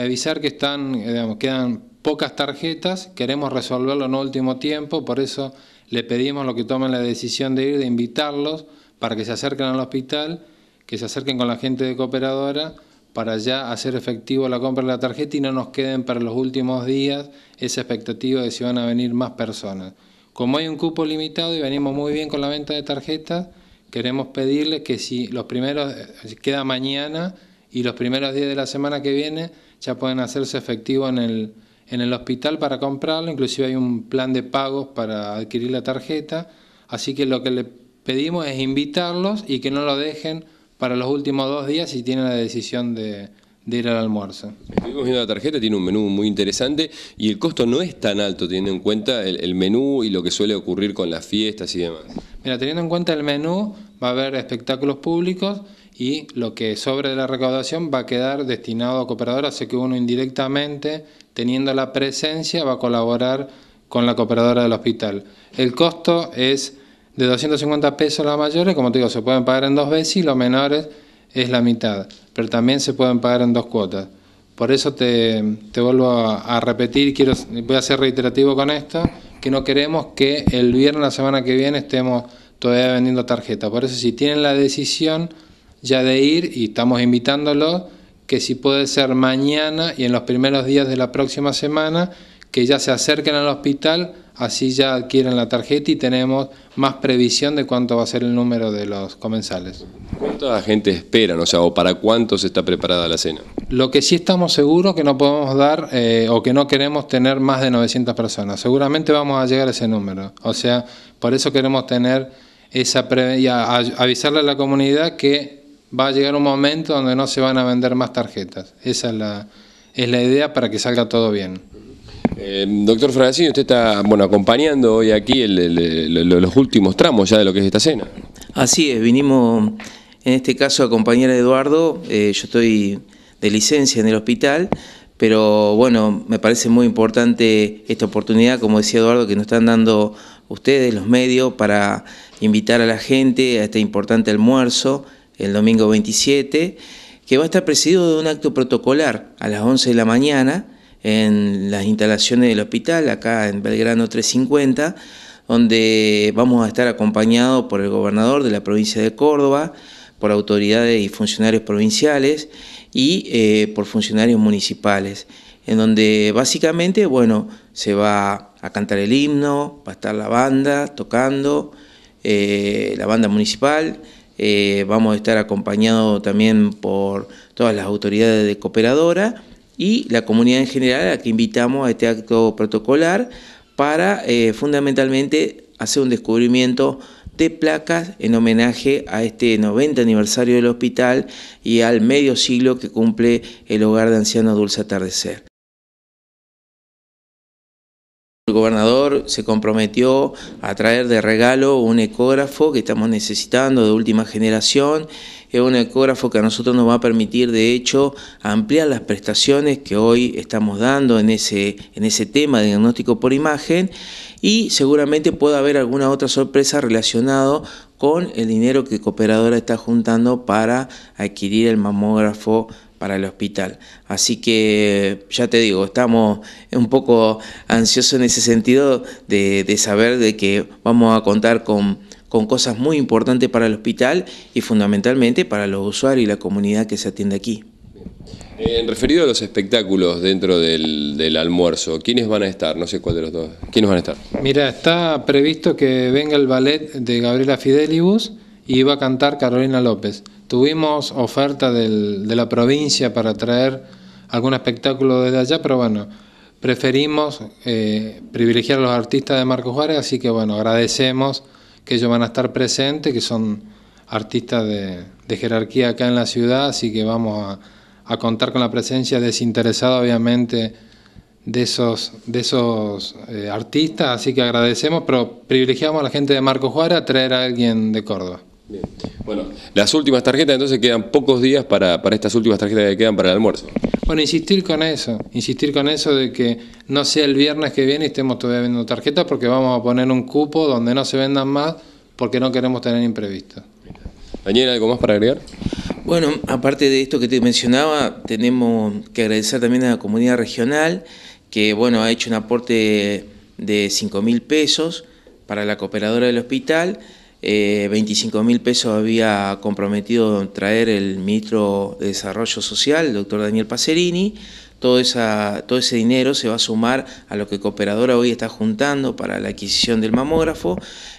Avisar que están, eh, quedan pocas tarjetas, queremos resolverlo en último tiempo, por eso le pedimos a los que tomen la decisión de ir, de invitarlos para que se acerquen al hospital, que se acerquen con la gente de cooperadora para ya hacer efectivo la compra de la tarjeta y no nos queden para los últimos días esa expectativa de si van a venir más personas. Como hay un cupo limitado y venimos muy bien con la venta de tarjetas, queremos pedirles que si los primeros, eh, queda mañana, y los primeros días de la semana que viene ya pueden hacerse efectivo en el, hospital para comprarlo, inclusive hay un plan de pagos para adquirir la tarjeta, así que lo que le pedimos es invitarlos y que no lo dejen para los últimos dos días si tienen la decisión de, ir al almuerzo. Estuvimos viendo la tarjeta, tiene un menú muy interesante y el costo no es tan alto teniendo en cuenta el, el, menú y lo que suele ocurrir con las fiestas y demás. Mira, teniendo en cuenta el menú, va a haber espectáculos públicos, y lo que sobre de la recaudación va a quedar destinado a cooperadoras, así que uno indirectamente, teniendo la presencia, va a colaborar con la cooperadora del hospital. El costo es de 250 pesos las mayores, como te digo, se pueden pagar en dos veces y los menores es la mitad, pero también se pueden pagar en dos cuotas. Por eso te, vuelvo a, repetir, quiero, voy a ser reiterativo con esto, que no queremos que el viernes, la semana que viene, estemos todavía vendiendo tarjetas. Por eso si tienen la decisión ya de ir y estamos invitándolos que si puede ser mañana y en los primeros días de la próxima semana, que ya se acerquen al hospital, así ya adquieren la tarjeta y tenemos más previsión de cuánto va a ser el número de los comensales. ¿Cuánta gente espera, O sea, ¿o para se está preparada la cena? Lo que sí estamos seguros que no podemos dar eh, o que no queremos tener más de 900 personas. Seguramente vamos a llegar a ese número. O sea, por eso queremos tener esa y avisarle a la comunidad que va a llegar un momento donde no se van a vender más tarjetas. Esa es la, es la idea para que salga todo bien. Eh, doctor Francini, usted está bueno, acompañando hoy aquí los últimos tramos ya de lo que es esta cena. Así es, vinimos en este caso a acompañar a Eduardo. Eh, yo estoy de licencia en el hospital, pero bueno, me parece muy importante esta oportunidad, como decía Eduardo, que nos están dando ustedes, los medios, para invitar a la gente a este importante almuerzo el domingo 27, que va a estar presidido de un acto protocolar a las 11 de la mañana en las instalaciones del hospital, acá en Belgrano 350, donde vamos a estar acompañados por el gobernador de la provincia de Córdoba, por autoridades y funcionarios provinciales y eh, por funcionarios municipales, en donde básicamente, bueno, se va a cantar el himno, va a estar la banda tocando, eh, la banda municipal, eh, vamos a estar acompañados también por todas las autoridades de cooperadora y la comunidad en general a la que invitamos a este acto protocolar para eh, fundamentalmente hacer un descubrimiento de placas en homenaje a este 90 aniversario del hospital y al medio siglo que cumple el hogar de ancianos Dulce Atardecer. gobernador se comprometió a traer de regalo un ecógrafo que estamos necesitando de última generación. Es un ecógrafo que a nosotros nos va a permitir, de hecho, ampliar las prestaciones que hoy estamos dando en ese, en ese tema de diagnóstico por imagen y seguramente puede haber alguna otra sorpresa relacionada con el dinero que Cooperadora está juntando para adquirir el mamógrafo para el hospital. Así que ya te digo, estamos un poco ansiosos en ese sentido de, saber de que vamos a contar con, cosas muy importantes para el hospital y fundamentalmente para los usuarios y la comunidad que se atiende aquí. En referido a los espectáculos dentro del, del, almuerzo, ¿quiénes van a estar? No sé cuál de los dos. ¿Quiénes van a estar? Mira, está previsto que venga el ballet de Gabriela Fidelibus, y iba a cantar Carolina López. Tuvimos oferta de la provincia para traer algún espectáculo desde allá, pero bueno, preferimos eh, privilegiar a los artistas de Marcos Juárez, así que bueno, agradecemos que ellos van a estar presentes, que son artistas de, jerarquía acá en la ciudad, así que vamos a, contar con la presencia desinteresada, obviamente, de esos, de esos eh, artistas, así que agradecemos, pero privilegiamos a la gente de Marcos Juárez a traer a alguien de Córdoba. Bien. Bueno, las últimas tarjetas, entonces quedan pocos días para, para estas últimas tarjetas que quedan para el almuerzo. Bueno, insistir con eso, insistir con eso de que no sea el viernes que viene y estemos todavía vendiendo tarjetas porque vamos a poner un cupo donde no se vendan más porque no queremos tener imprevistos. Daniel, ¿algo más para agregar? Bueno, aparte de esto que te mencionaba, tenemos que agradecer también a la comunidad regional que bueno, ha hecho un aporte de 5 mil pesos para la cooperadora del hospital 25 eh, mil pesos había comprometido traer el ministro de Desarrollo Social, el doctor Daniel Pacerini. Todo, todo ese dinero se va a sumar a lo que Cooperadora hoy está juntando para la adquisición del mamógrafo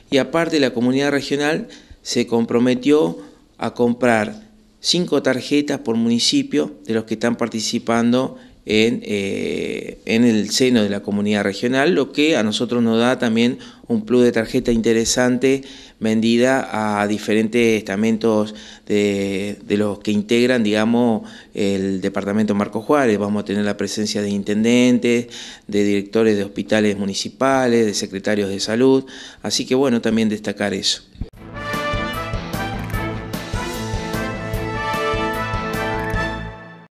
y aparte la comunidad regional se comprometió a comprar cinco tarjetas por municipio de los que están participando eh, en, el seno de la comunidad regional, lo que a nosotros nos da también un plus de tarjeta interesante vendida a diferentes estamentos de, los que integran, digamos, el departamento Marco Juárez. Vamos a tener la presencia de intendentes, de directores de hospitales municipales, de secretarios de salud. Así que bueno, también destacar eso.